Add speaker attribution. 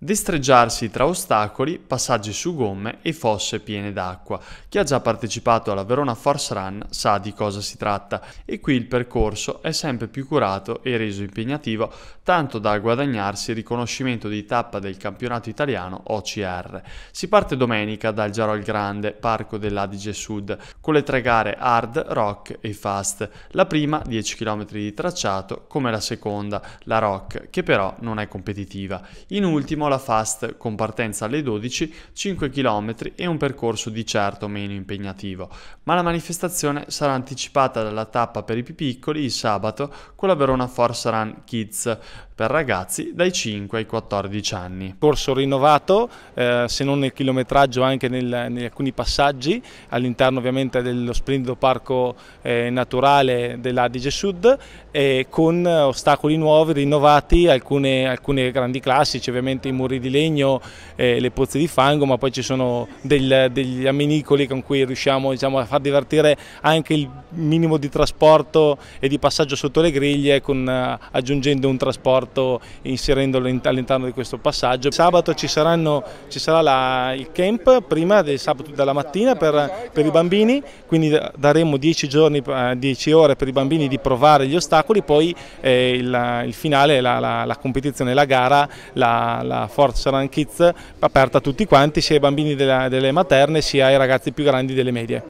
Speaker 1: destreggiarsi tra ostacoli, passaggi su gomme e fosse piene d'acqua. Chi ha già partecipato alla Verona Force Run sa di cosa si tratta e qui il percorso è sempre più curato e reso impegnativo, tanto da guadagnarsi il riconoscimento di tappa del campionato italiano OCR. Si parte domenica dal Giarol Grande, parco dell'Adige Sud, con le tre gare hard, rock e fast. La prima 10 km di tracciato, come la seconda, la rock, che però non è competitiva. In ultimo la Fast con partenza alle 12, 5 km e un percorso di certo meno impegnativo, ma la manifestazione sarà anticipata dalla tappa per i più piccoli il sabato con la Verona Force Run Kids per ragazzi dai 5 ai 14 anni. Corso rinnovato, eh, se non nel chilometraggio anche nel, in alcuni
Speaker 2: passaggi, all'interno ovviamente dello splendido parco eh, naturale dell'Adige Sud, eh, con ostacoli nuovi, rinnovati, alcune, alcune, grandi classici, ovviamente i muri di legno, eh, le pozze di fango, ma poi ci sono del, degli amminicoli con cui riusciamo diciamo, a far divertire anche il minimo di trasporto e di passaggio sotto le griglie con, eh, aggiungendo un trasporto porto inserendolo all'interno di questo passaggio. Sabato ci, saranno, ci sarà la, il camp prima del sabato della mattina per, per, i bambini, quindi daremo 10 giorni, 10 eh, ore per i bambini di provare gli ostacoli, poi eh, il, il, finale, la, la, la, competizione, la gara, la, la Forza Run Kids aperta a tutti quanti, sia ai bambini della, delle materne sia ai ragazzi più grandi delle medie.